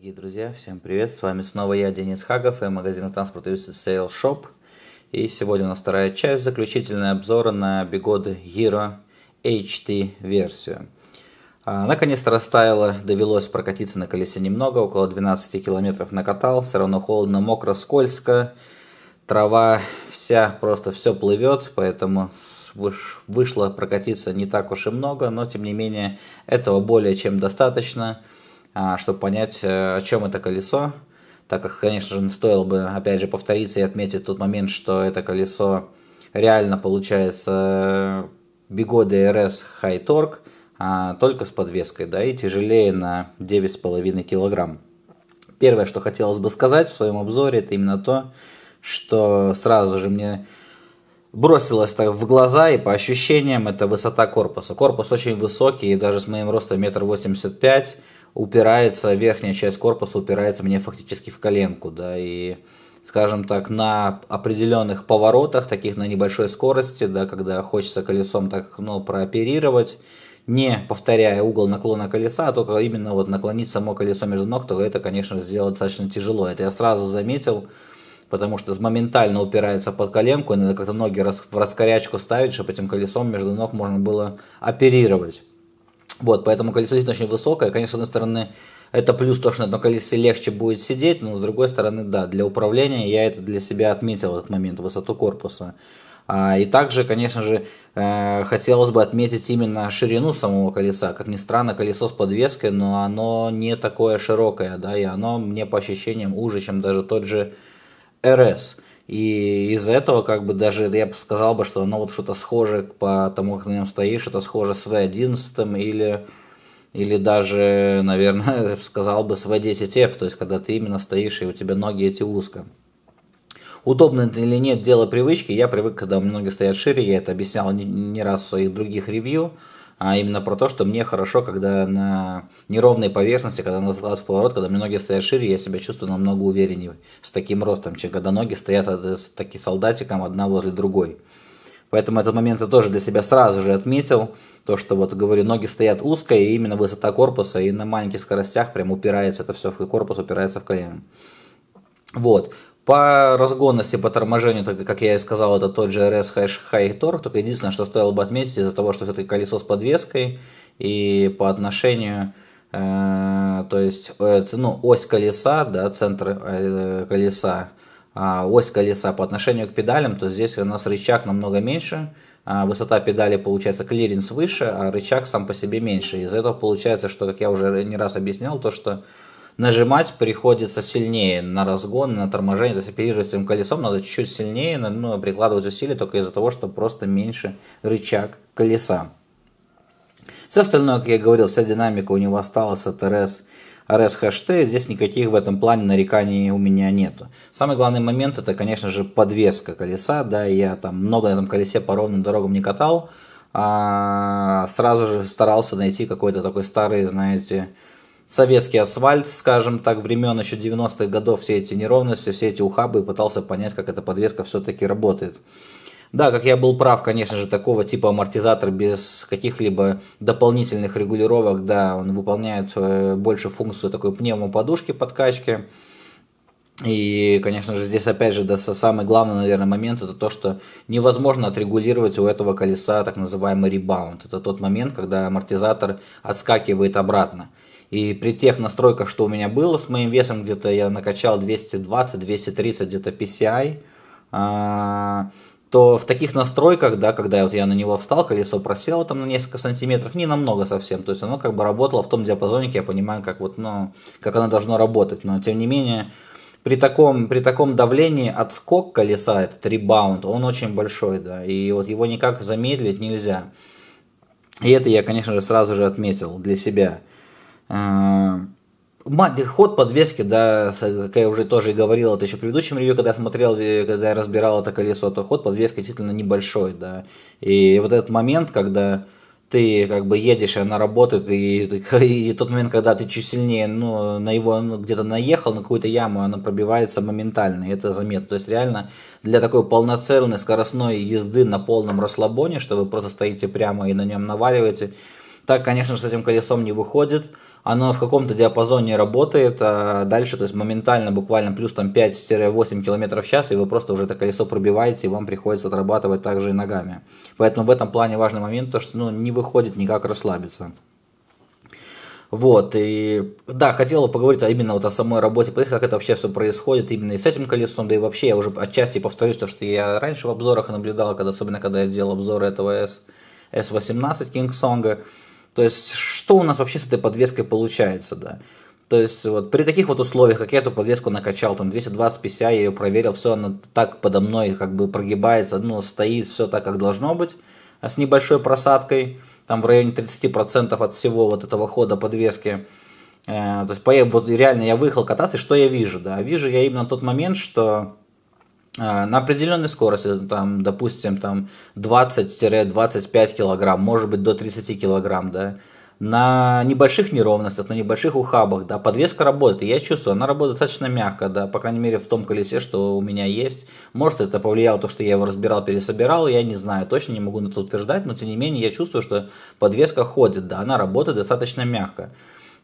Дорогие друзья, всем привет! С вами снова я, Денис Хагов и магазин транспорта UC Sale Шоп. И сегодня у нас вторая часть, заключительные обзоры на Бигоды Hero HT версию. А, наконец-то растаяло, довелось прокатиться на колесе немного, около 12 километров накатал, все равно холодно, мокро, скользко, трава вся, просто все плывет, поэтому вышло прокатиться не так уж и много, но тем не менее этого более чем достаточно – а, чтобы понять, э, о чем это колесо, так как, конечно же, стоило бы, опять же, повториться и отметить тот момент, что это колесо реально получается э, Бигода РС High Torque, а только с подвеской, да, и тяжелее на 9,5 килограмм. Первое, что хотелось бы сказать в своем обзоре, это именно то, что сразу же мне бросилось так в глаза и по ощущениям это высота корпуса. Корпус очень высокий, и даже с моим ростом метр восемьдесят пять упирается, верхняя часть корпуса упирается мне фактически в коленку, да, и скажем так, на определенных поворотах, таких на небольшой скорости, да, когда хочется колесом так, ну, прооперировать, не повторяя угол наклона колеса, а только именно вот наклонить само колесо между ног, то это, конечно, сделать достаточно тяжело. Это я сразу заметил, потому что моментально упирается под коленку, и надо как-то ноги в раскорячку ставить, чтобы этим колесом между ног можно было оперировать. Вот, поэтому колесо здесь очень высокое. Конечно, с одной стороны, это плюс то, что на одном колесе легче будет сидеть, но с другой стороны, да, для управления я это для себя отметил, этот момент, высоту корпуса. А, и также, конечно же, э, хотелось бы отметить именно ширину самого колеса. Как ни странно, колесо с подвеской, но оно не такое широкое, да, и оно мне по ощущениям уже, чем даже тот же RS. И из-за этого, как бы, даже я бы сказал бы, что оно вот что-то схоже по тому, как на нем стоишь, что-то схоже с V11 или, или даже, наверное, я бы сказал бы с V10F, то есть, когда ты именно стоишь и у тебя ноги эти узко. Удобно это или нет, дело привычки. Я привык, когда у меня ноги стоят шире, я это объяснял не, не раз в своих других ревью а именно про то, что мне хорошо, когда на неровной поверхности, когда она закладывается в поворот, когда мне ноги стоят шире, я себя чувствую намного увереннее с таким ростом, чем когда ноги стоят с таким солдатиком одна возле другой. Поэтому этот момент я тоже для себя сразу же отметил, то, что вот говорю, ноги стоят узко, и именно высота корпуса, и на маленьких скоростях прям упирается это все, в корпус упирается в колено. Вот. По разгонности, по торможению, так как я и сказал, это тот же RS High Torque, только единственное, что стоило бы отметить, из-за того, что все-таки колесо с подвеской и по отношению, э, то есть э, ну, ось колеса, да, центр э, колеса, э, ось колеса по отношению к педалям, то здесь у нас рычаг намного меньше, э, высота педали получается клиренс выше, а рычаг сам по себе меньше. Из-за этого получается, что, как я уже не раз объяснял, то что нажимать приходится сильнее на разгон, на торможение, то есть оперировать этим колесом надо чуть-чуть сильнее, ну, прикладывать усилия только из-за того, что просто меньше рычаг колеса. Все остальное, как я говорил, вся динамика у него осталась от РС RS хэштей, здесь никаких в этом плане нареканий у меня нету. Самый главный момент это, конечно же, подвеска колеса, да, я там много на этом колесе по ровным дорогам не катал, а сразу же старался найти какой-то такой старый, знаете, советский асфальт, скажем так, времен еще 90-х годов, все эти неровности, все эти ухабы, и пытался понять, как эта подвеска все-таки работает. Да, как я был прав, конечно же, такого типа амортизатор без каких-либо дополнительных регулировок, да, он выполняет э, больше функцию такой пневмоподушки подкачки. И, конечно же, здесь опять же да, самый главный, наверное, момент это то, что невозможно отрегулировать у этого колеса так называемый ребаунд. Это тот момент, когда амортизатор отскакивает обратно. И при тех настройках, что у меня было с моим весом, где-то я накачал 220-230 где-то PCI, а, то в таких настройках, да, когда вот я на него встал, колесо просело там на несколько сантиметров, не намного совсем, то есть оно как бы работало в том диапазоне, я понимаю, как вот, ну, как оно должно работать, но тем не менее, при таком, при таком давлении отскок колеса, этот ребаунд, он очень большой, да, и вот его никак замедлить нельзя. И это я, конечно же, сразу же отметил для себя. А, ход подвески, да, как я уже тоже и говорил, это еще в предыдущем ревью, когда я смотрел, когда я разбирал это колесо, то ход подвески действительно небольшой, да. И вот этот момент, когда ты как бы едешь, и она работает, и, и тот момент, когда ты чуть сильнее, ну, на его ну, где-то наехал, на какую-то яму, она пробивается моментально, и это заметно. То есть реально для такой полноценной скоростной езды на полном расслабоне, что вы просто стоите прямо и на нем наваливаете, так, конечно же, с этим колесом не выходит. Оно в каком-то диапазоне работает, а дальше, то есть моментально, буквально плюс там 5-8 км в час, и вы просто уже это колесо пробиваете, и вам приходится отрабатывать также и ногами. Поэтому в этом плане важный момент, то что ну, не выходит никак расслабиться. Вот, и да, хотела поговорить а именно вот о самой работе, как это вообще все происходит именно и с этим колесом, да и вообще я уже отчасти повторюсь то, что я раньше в обзорах наблюдал, когда, особенно когда я делал обзоры этого S, S18 King Song, то есть что у нас вообще с этой подвеской получается, да. То есть вот при таких вот условиях, как я эту подвеску накачал, там 220 PCI, я ее проверил, все она так подо мной как бы прогибается, ну, стоит все так, как должно быть, а с небольшой просадкой, там в районе 30% от всего вот этого хода подвески. Э, то есть по, вот реально я выехал кататься, и что я вижу, да? Вижу я именно тот момент, что э, на определенной скорости, там, допустим, там 20-25 килограмм, может быть до 30 килограмм, да, на небольших неровностях, на небольших ухабах, да, подвеска работает, и я чувствую, она работает достаточно мягко, да, по крайней мере в том колесе, что у меня есть. Может это повлияло то, что я его разбирал, пересобирал, я не знаю, точно не могу на это утверждать, но тем не менее я чувствую, что подвеска ходит, да, она работает достаточно мягко.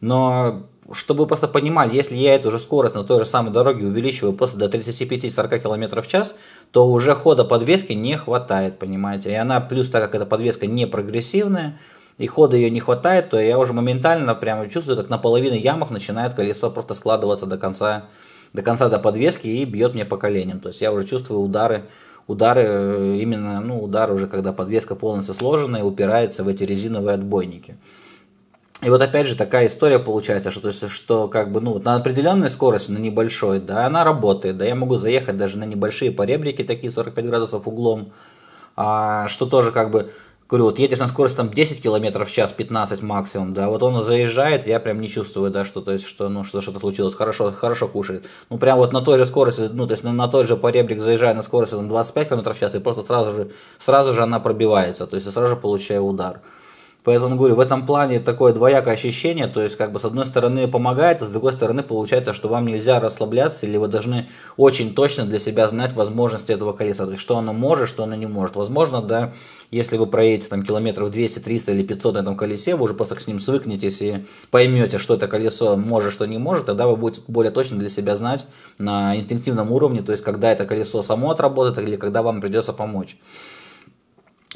Но чтобы вы просто понимали, если я эту же скорость на той же самой дороге увеличиваю просто до 35-40 км в час, то уже хода подвески не хватает, понимаете. И она, плюс так как эта подвеска не прогрессивная, и хода ее не хватает, то я уже моментально прямо чувствую, как на половине ямах начинает колесо просто складываться до конца, до конца до подвески и бьет мне по коленям. То есть я уже чувствую удары, удары э, именно, ну, удары уже, когда подвеска полностью сложена и упирается в эти резиновые отбойники. И вот опять же такая история получается, что, то есть, что как бы, ну, вот на определенной скорости, на небольшой, да, она работает, да, я могу заехать даже на небольшие поребрики такие 45 градусов углом, а, что тоже как бы Говорю, вот едешь на скорость там 10 км в час, 15 максимум, да, вот он заезжает, я прям не чувствую, да, что, то есть, что, ну, что что-то случилось, хорошо, хорошо кушает. Ну, прям вот на той же скорости, ну, то есть, на, на той же поребрик заезжаю на скорости там, 25 км в час, и просто сразу же, сразу же она пробивается, то есть, я сразу же получаю удар. Поэтому говорю, в этом плане такое двоякое ощущение, то есть как бы с одной стороны помогает, а с другой стороны получается, что вам нельзя расслабляться или вы должны очень точно для себя знать возможности этого колеса, то есть что оно может, что оно не может. Возможно, да, если вы проедете там километров 200, 300 или 500 на этом колесе, вы уже просто с ним свыкнетесь и поймете, что это колесо может, что не может, тогда вы будете более точно для себя знать на инстинктивном уровне, то есть когда это колесо само отработает или когда вам придется помочь.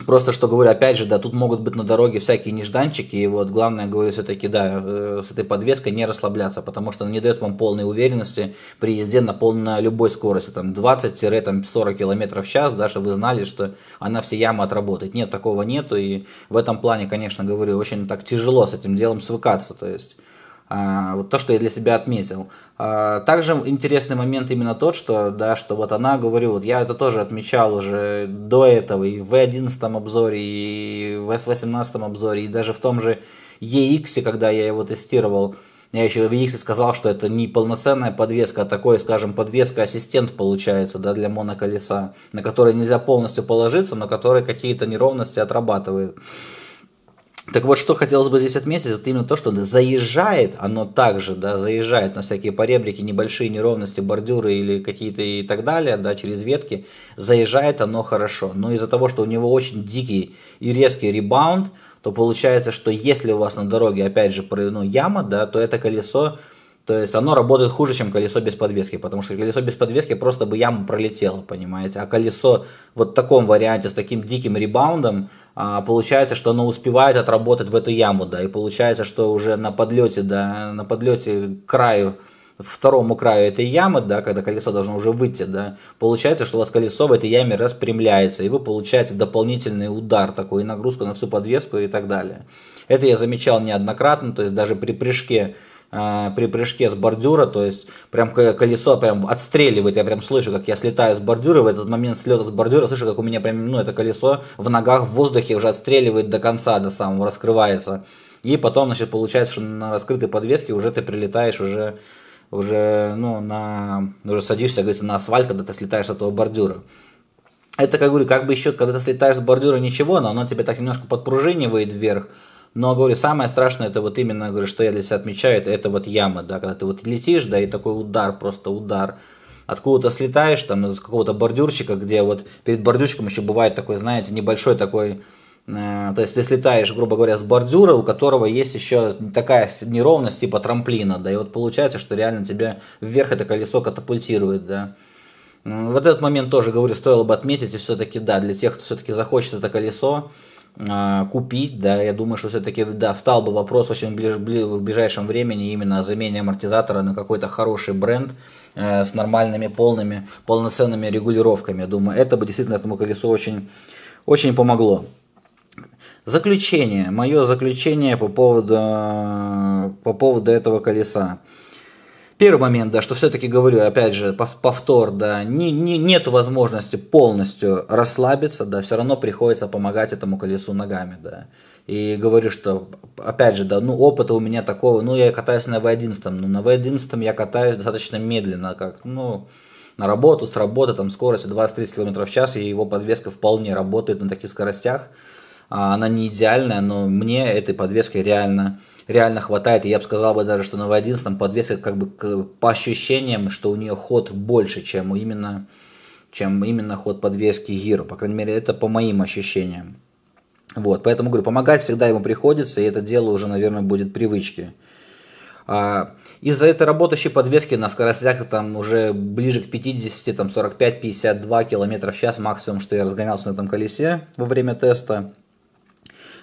Просто что говорю, опять же, да, тут могут быть на дороге всякие нежданчики, и вот главное, говорю, все-таки, да, э, с этой подвеской не расслабляться, потому что она не дает вам полной уверенности при езде на, пол, на любой скорости, там 20-40 км в час, да, чтобы вы знали, что она все ямы отработает. Нет, такого нету, и в этом плане, конечно, говорю, очень так тяжело с этим делом свыкаться, то есть... А, вот то, что я для себя отметил. А, также интересный момент именно тот, что, да, что вот она, говорю, вот я это тоже отмечал уже до этого и в 11 обзоре, и в S18 обзоре, и даже в том же EX, когда я его тестировал, я еще в EX сказал, что это не полноценная подвеска, а такой, скажем, подвеска-ассистент получается, да, для моноколеса, на который нельзя полностью положиться, но который какие-то неровности отрабатывает. Так вот, что хотелось бы здесь отметить, это именно то, что заезжает, оно также, да, заезжает на всякие поребрики, небольшие неровности, бордюры или какие-то и так далее, да, через ветки, заезжает оно хорошо. Но из-за того, что у него очень дикий и резкий ребаунд, то получается, что если у вас на дороге, опять же, ну, яма, да, то это колесо то есть оно работает хуже, чем колесо без подвески, потому что колесо без подвески просто бы яму пролетело, понимаете. А колесо вот в таком варианте, с таким диким ребаундом, а, получается, что оно успевает отработать в эту яму, да, и получается, что уже на подлете, да, на подлете к краю второму краю этой ямы, да, когда колесо должно уже выйти, да, получается, что у вас колесо в этой яме распрямляется, и вы получаете дополнительный удар такой, и нагрузку на всю подвеску и так далее. Это я замечал неоднократно, то есть даже при прыжке Э, при прыжке с бордюра, то есть прям колесо прям отстреливает, я прям слышу, как я слетаю с бордюра, в этот момент слета с бордюра, слышу, как у меня прям, ну, это колесо в ногах, в воздухе уже отстреливает до конца, до самого, раскрывается. И потом, значит, получается, что на раскрытой подвеске уже ты прилетаешь уже уже, ну, на, уже садишься, говорится, на асфальт, когда ты слетаешь с этого бордюра. Это, как говорю, как бы еще, когда ты слетаешь с бордюра, ничего, но оно тебя так немножко подпружинивает вверх, но, говорю, самое страшное, это вот именно, говорю, что я для себя отмечаю, это, это вот яма, да, когда ты вот летишь, да, и такой удар, просто удар, откуда-то слетаешь, там, с какого-то бордюрчика, где вот перед бордюрчиком еще бывает такой, знаете, небольшой такой, э, то есть ты слетаешь, грубо говоря, с бордюра, у которого есть еще такая неровность типа трамплина, да, и вот получается, что реально тебя вверх это колесо катапультирует, да. Вот этот момент тоже, говорю, стоило бы отметить, и все-таки, да, для тех, кто все-таки захочет это колесо, а, купить, да, я думаю, что все-таки, да, встал бы вопрос очень ближ, бли, в ближайшем времени именно о замене амортизатора на какой-то хороший бренд э, с нормальными, полными, полноценными регулировками. Я думаю, это бы действительно этому колесу очень, очень помогло. Заключение, мое заключение по поводу, по поводу этого колеса. Первый момент, да, что все-таки говорю, опять же, повтор, да, не, не, нет возможности полностью расслабиться, да, все равно приходится помогать этому колесу ногами, да. И говорю, что, опять же, да, ну опыта у меня такого, ну я катаюсь на V11, но на V11 я катаюсь достаточно медленно, как, ну, на работу, с работы, там скорость 20-30 км в час, и его подвеска вполне работает на таких скоростях. А, она не идеальная, но мне этой подвеской реально реально хватает. И я бы сказал бы даже, что на V11 подвеска как бы к, по ощущениям, что у нее ход больше, чем именно, чем именно ход подвески Гиру. По крайней мере, это по моим ощущениям. Вот, поэтому говорю, помогать всегда ему приходится, и это дело уже, наверное, будет привычки. А, из-за этой работающей подвески на скоростях там уже ближе к 50, там 45-52 км в час максимум, что я разгонялся на этом колесе во время теста.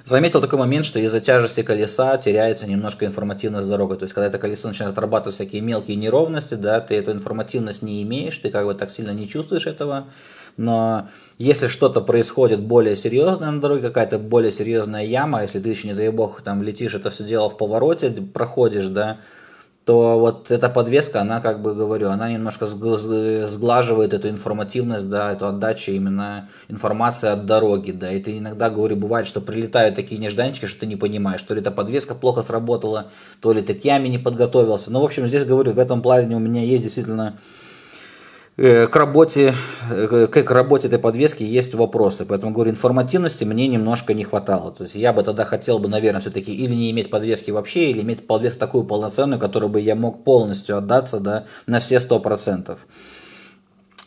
Заметил такой момент, что из-за тяжести колеса теряется немножко информативность дороги. То есть, когда это колесо начинает отрабатывать всякие мелкие неровности, да, ты эту информативность не имеешь, ты как бы так сильно не чувствуешь этого. Но если что-то происходит более серьезное на дороге, какая-то более серьезная яма, если ты еще, не дай бог, там летишь это все дело в повороте, проходишь, да, то вот эта подвеска, она, как бы говорю, она немножко сглаживает эту информативность, да, эту отдачу именно информации от дороги, да, и ты иногда, говорю, бывает, что прилетают такие нежданчики, что ты не понимаешь, то ли эта подвеска плохо сработала, то ли ты к яме не подготовился, ну, в общем, здесь, говорю, в этом плане у меня есть действительно э, к работе Э, к, к работе этой подвески есть вопросы. Поэтому, говорю, информативности мне немножко не хватало. То есть я бы тогда хотел бы, наверное, все-таки или не иметь подвески вообще, или иметь подвеску такую полноценную, которую бы я мог полностью отдаться да, на все 100%.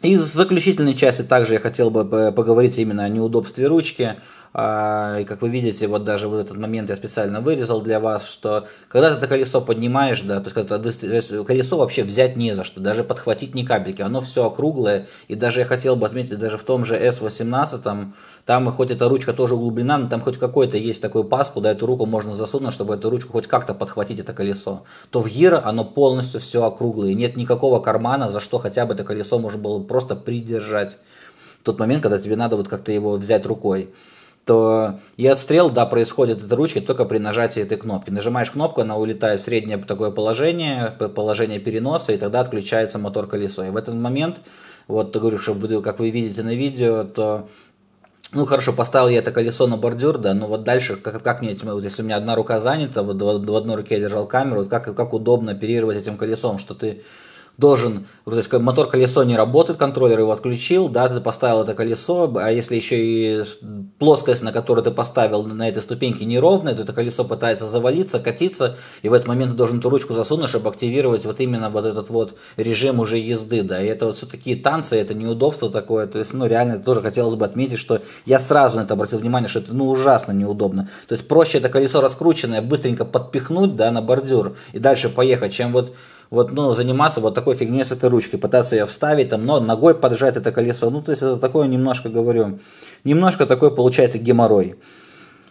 И в заключительной части также я хотел бы э, поговорить именно о неудобстве ручки. А, и как вы видите, вот даже вот этот момент я специально вырезал для вас, что когда ты это колесо поднимаешь, да, то есть когда ты, колесо вообще взять не за что, даже подхватить ни капельки, оно все округлое, и даже я хотел бы отметить, даже в том же S18, там, там хоть эта ручка тоже углублена, но там хоть какой-то есть такой паз, куда эту руку можно засунуть, чтобы эту ручку хоть как-то подхватить это колесо. То в Гиро оно полностью все округлое, нет никакого кармана, за что хотя бы это колесо можно было просто придержать. В тот момент, когда тебе надо вот как-то его взять рукой то и отстрел, да, происходит от ручки только при нажатии этой кнопки. Нажимаешь кнопку, она улетает в среднее такое положение, положение переноса, и тогда отключается мотор колесо. И в этот момент, вот говорю чтобы вы как вы видите на видео, то ну хорошо, поставил я это колесо на бордюр, да, но вот дальше, как, как мне этим, вот если у меня одна рука занята, вот в, в одной руке я держал камеру, вот как, как удобно оперировать этим колесом, что ты должен, то есть мотор-колесо не работает, контроллер его отключил, да, ты поставил это колесо, а если еще и плоскость, на которую ты поставил на этой ступеньке неровная, то это колесо пытается завалиться, катиться, и в этот момент ты должен эту ручку засунуть, чтобы активировать вот именно вот этот вот режим уже езды, да, и это вот все такие танцы, это неудобство такое, то есть, ну, реально тоже хотелось бы отметить, что я сразу на это обратил внимание, что это, ну, ужасно неудобно, то есть проще это колесо раскрученное быстренько подпихнуть, да, на бордюр и дальше поехать, чем вот вот, ну, заниматься вот такой фигней с этой ручкой, пытаться ее вставить, там, но ногой поджать это колесо. Ну, то есть это такое немножко, говорю, немножко такой получается геморрой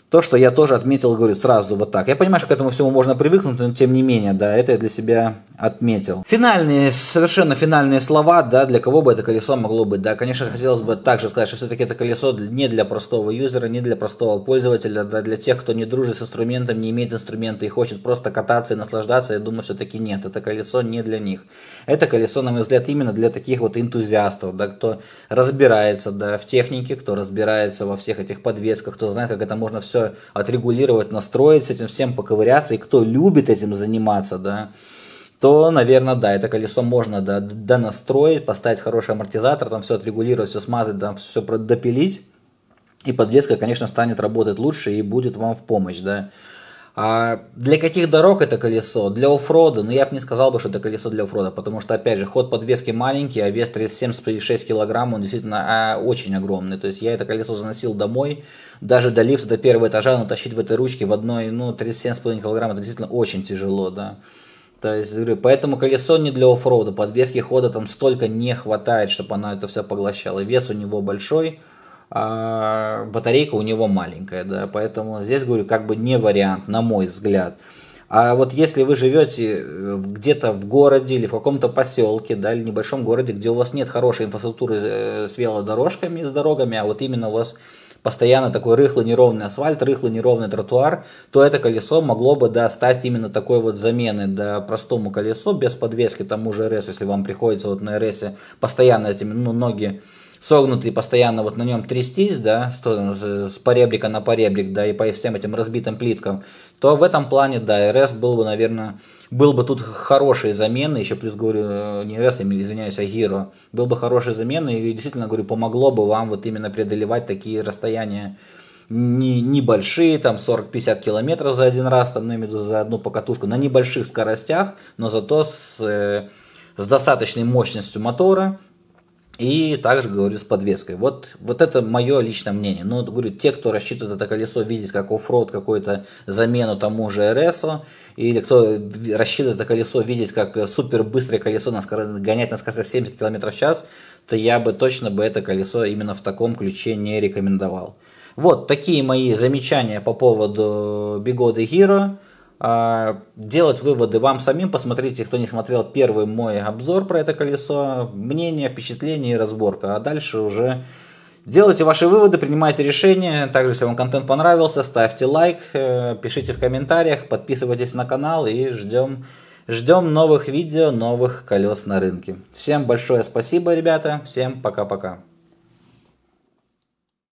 то, что я тоже отметил, говорю, сразу вот так. Я понимаю, что к этому всему можно привыкнуть, но тем не менее, да, это я для себя отметил. Финальные, совершенно финальные слова, да, для кого бы это колесо могло быть, да, конечно, хотелось бы также сказать, что все-таки это колесо не для простого юзера, не для простого пользователя, да, для тех, кто не дружит с инструментом, не имеет инструмента и хочет просто кататься и наслаждаться, я думаю, все-таки нет, это колесо не для них. Это колесо, на мой взгляд, именно для таких вот энтузиастов, да, кто разбирается, да, в технике, кто разбирается во всех этих подвесках, кто знает, как это можно все все отрегулировать, настроить, с этим всем поковыряться, и кто любит этим заниматься, да, то, наверное, да, это колесо можно да, донастроить, поставить хороший амортизатор, там все отрегулировать, все смазать, там все допилить, и подвеска, конечно, станет работать лучше и будет вам в помощь, да. А для каких дорог это колесо? Для оффрода, но ну, я бы не сказал бы, что это колесо для оффрода, потому что, опять же, ход подвески маленький, а вес 37,6 килограмм, он действительно а, очень огромный. То есть я это колесо заносил домой, даже до лифта, до первого этажа, но тащить в этой ручке в одной, ну, 37,5 килограмм, это действительно очень тяжело, да. То есть, говорю, поэтому колесо не для оффрода, подвески хода там столько не хватает, чтобы она это все поглощала. Вес у него большой, а, батарейка у него маленькая, да, поэтому здесь, говорю, как бы не вариант, на мой взгляд. А вот если вы живете э, где-то в городе или в каком-то поселке, да, или небольшом городе, где у вас нет хорошей инфраструктуры э, с велодорожками, с дорогами, а вот именно у вас постоянно такой рыхлый неровный асфальт, рыхлый неровный тротуар, то это колесо могло бы да, стать именно такой вот заменой да, простому колесу без подвески тому же РС, если вам приходится вот на РС постоянно этими ну, ноги согнутый, постоянно вот на нем трястись, да, с поребрика на поребрик, да, и по всем этим разбитым плиткам, то в этом плане, да, РС был бы, наверное, был бы тут хорошие замены, еще плюс говорю, э, не РС, извиняюсь, а Гиро, был бы хорошие замены, и действительно, говорю, помогло бы вам вот именно преодолевать такие расстояния не, небольшие, там 40-50 километров за один раз, там, ну, имею в виду за одну покатушку, на небольших скоростях, но зато с, э, с достаточной мощностью мотора, и также говорю с подвеской. Вот, вот это мое личное мнение. Но ну, говорю, те, кто рассчитывает это колесо видеть как оффроуд, какую-то замену тому же РС, или кто рассчитывает это колесо видеть как супер быстрое колесо на скорость, гонять на скорости 70 км в час, то я бы точно бы это колесо именно в таком ключе не рекомендовал. Вот такие мои замечания по поводу Бигоды Hero. А, делать выводы вам самим, посмотрите, кто не смотрел первый мой обзор про это колесо, мнение, впечатление и разборка, а дальше уже делайте ваши выводы, принимайте решения, также если вам контент понравился, ставьте лайк, э, пишите в комментариях, подписывайтесь на канал и ждем, ждем новых видео, новых колес на рынке. Всем большое спасибо, ребята, всем пока-пока.